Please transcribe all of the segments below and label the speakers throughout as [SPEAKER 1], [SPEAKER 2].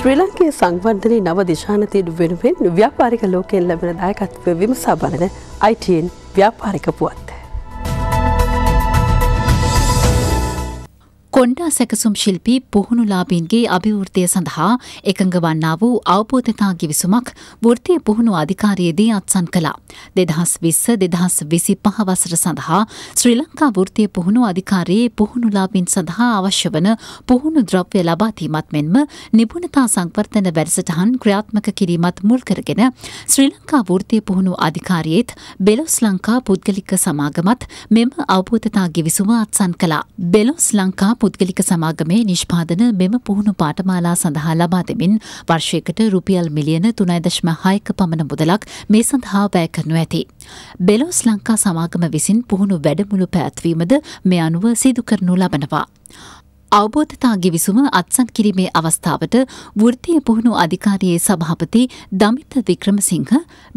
[SPEAKER 1] ශ්‍රී ලංකයේ සංවර්ධනය නව දිශානතීන් වෙනුවෙන් ව්‍යාපාරික ලෝකයෙන් ලැබෙන දායකත්ව විමසා බලන ITN ව්‍යාපාරික පුවත්.
[SPEAKER 2] කොණ්ඩා සැකසුම් ශිල්පී පුහුණුලාබීන්ගේ අභිවෘතිය සඳහා එකඟ වන්නා වූ අවබෝධතා ගිවිසුමක් වෘතිය පුහුණු අධිකාරයේදී අත්සන් කළා. දෙදහස් විස්ස දෙදහස් විසි පහ වසර සඳහා ශ්‍රී ලංකා වෘතිය පුහුණු අධිකාරයේ පුහුණුලාබීන් සඳහා අවශ්‍ය වන පුහුණු ද්‍රව්‍ය ලබාදීමත් මෙන්ම නිපුණතා සංවර්ධන වැඩසටහන් ක්‍රියාත්මක කිරීමත් මුල් කරගෙන ශ්‍රී ලංකා වෘතිය පුහුණු අධිකාරයේත් බෙලොස් ලංකා පුද්ගලික සමාගමත් මෙම අවබෝධතා ගිවිසුම අත්සන් කළා. බෙලොස් ලංකා පුද්ගලික සමාගමේ නිෂ්පාදන මෙම පුහුණු පාඨමාලා සඳහා ලබා දෙමින් වර්ෂයකට රුපියල් මිලියන 3.6ක පමණ මුදලක් මේ සඳහා වැය කරනු ඇති. බෙලොස් ලංකා සමාගම විසින් පුහුණු වැඩමුළු පැවැත්වීමද මේ අනුව සිදු කරනු ලබනවා. අවබෝධතා ගිවිසුම අත්සන් කිරීමේ අවස්ථාවට වෘත්තීය පුහුණු අධිකාරියේ සභාපති දමිත වික්‍රමසිංහ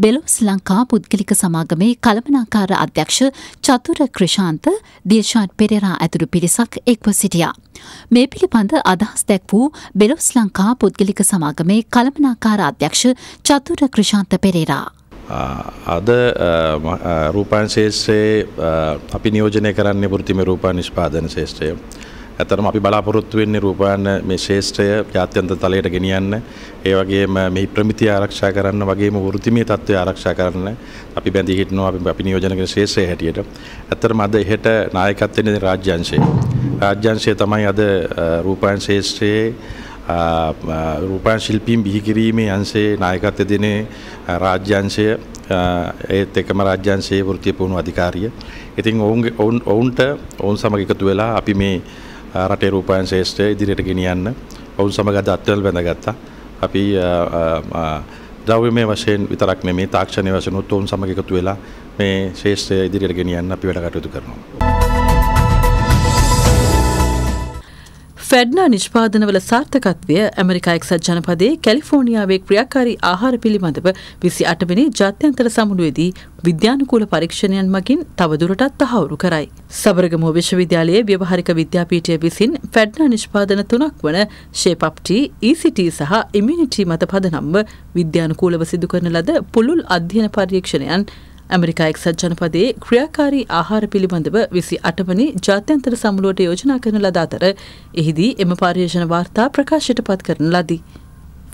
[SPEAKER 2] බෙලොස් ලංකා පුද්ගලික සමාගමේ කළමනාකාර අධ්‍යක්ෂ චතුර ක්‍රිෂාන්ත දිල්ෂාඩ් පෙරේරා ඇතුළු පිරිසක් එක්ව සිටියා. මේ පිළිබඳ අදහස් දැක් වූ බෙලොස් ලංකා පුද්ගලික සමාගමේ කළමනාකාර අධ්‍යක්ෂ චතුර ක්‍රිෂාන්ත පෙරේරා
[SPEAKER 3] අද රූපාන් ශේෂත්‍රයේ අපි නියෝජනය කරන්නේ වෘතිම රූපා නිෂ්පාදන ශේෂත්‍රය. ඇතරම අපි බලාපොරොත්තු වෙන්නේ රූපයන් මේ ශේෂ්ත්‍රය ජාත්‍යන්තර තලයට ගෙනියන්න ඒ වගේම මෙහි ප්‍රමිතිය ආරක්ෂා කරන්න වගේම වෘත්තිමය තත්ත්වය ආරක්ෂා කරන්න අපි බැඳී හිටිනවා අපි අපි නියෝජන කරන ශේෂ්ත්‍රය හැටියට ඇතරම අද එහෙට නායකත්වයෙන් දෙන රාජ්‍යංශය රාජ්‍යංශය තමයි අද රූපයන් ශේෂ්ත්‍රයේ රූපයන් ශිල්පීන් බිහි කිරීමේ අංශයේ නායකත්වය දෙන රාජ්‍යංශය ඒත් එකම රාජ්‍යංශයේ වෘත්තීය පුහුණු අධිකාරිය. ඉතින් ඔවුන්ගේ ඔවුන්ට ඔවුන් සමග එකතු වෙලා අපි මේ රටේ රූපයන් ශේෂ්ත්‍රය ඉදිරියට ගෙනියන්න ඔවුන් සමග අද අත්වල බැඳගත්තා. අපි ද්‍රව්‍යමය වශයෙන් විතරක් නෙමේ තාක්ෂණය වශයෙන් උත් ඔවුන් සමග එකතු වෙලා මේ ශේෂ්ත්‍රය ඉදිරියට ගෙනියන්න අපි වැඩ කටයුතු කරනවා.
[SPEAKER 1] ෆෙඩ්නා නිෂ්පාදනවල සාර්ථකත්වය ඇමරිකා එක්සත් ජනපදයේ කැලිෆෝනිියාවේ ක්‍රියාකාරී ආහාර පිළිබඳව විසි අටමිනි ජාත්‍යන්තර සමුළුවේදී විද්‍යානුකූල පරීක්ෂණයන් මගින් තවදුරටත් තහවුරු කරයි. සබරගම විශ්වවිද්‍යාලයේ ව්‍යවහරික විද්‍යාපීටය විසින් ෆැඩ්නා නිෂ්පාදන තුනක් වන ශේපප්ටි ECT සහ ඉමිනිිටී මත පදනම්ව විද්‍යානුකූලව සිදුකරන ලද පුළුල් අධ්‍යන පරීක්ෂණයන් ඇමරිකා එක්සත් ජනපදයේ ක්‍රියාකාරී ආහාර පිළිබඳව විසි අටවනි ජාත්‍යන්තර සමුළුවට යෝජනා කරන ලද අතර එහිදී එම පර්යේෂණ වාර්තා ප්‍රකාශයට පත් කරන ලදී.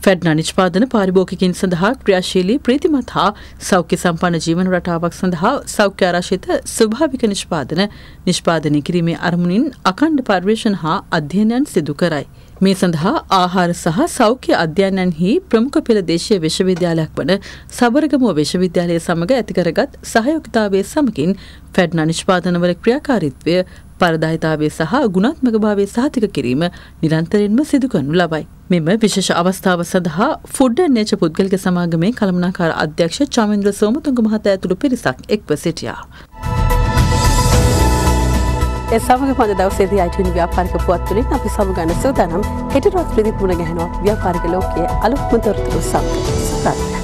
[SPEAKER 1] ෆෙඩ්නා නිෂ්පාදන පාරිභෝගිකින් සඳහා ක්‍රියාශීලී ප්‍රීතිමත් හා සෞඛ්‍ය සම්පන්න ජීවන රටාවක් සඳහා සෞඛ්‍ය ආරක්ෂිත ස්වභාවික නිෂ්පාදන නිෂ්පාදනය කිරීමේ අරමුණින් අකණ්ඩ පර්යේෂණ හා අධ්‍යයනයන් සිදු කරයි. මේ සඳහා ආහාර සහ සෞඛ්‍ය අධ්‍යයනන්හි ප්‍රමුඛ පෙළ දේශීය විශ්වවිද්‍යාලයක් වන සබරගමුව විශ්වවිද්‍යාලය සමඟ ඇතිකරගත් සහයෝගිතාවය සමගින් ෆෙඩ්නා නිෂ්පාදනවල ක්‍රියාකාරීත්වය පරදායිතාවය සහ ගුණාත්මක භාවය සහතික කිරීම නිරන්තරයෙන්ම සිදු කරනු ලබයි. මෙම විශේෂ අවස්ථාව සඳහා ෆුඩ් නේච පුද්ගලික සමාගමේ කළමනාකාර අධ්‍යක්ෂ චමින්ද්‍ර සෝමතුංග මහතා ඇතුළු පිරිසක් එක්ව සිටියා. එසමග පද දවසේදී අයිටන ව්‍යාපාරික පුවත්තුලින් අපි සමගන්න සූදානම් හෙටරොත් ප්‍රදිපුුණ ගැහෙනවා ව්‍යාපාරික ලෝකයේ අලුත්මතොරතුරු සම්ක සරන්න.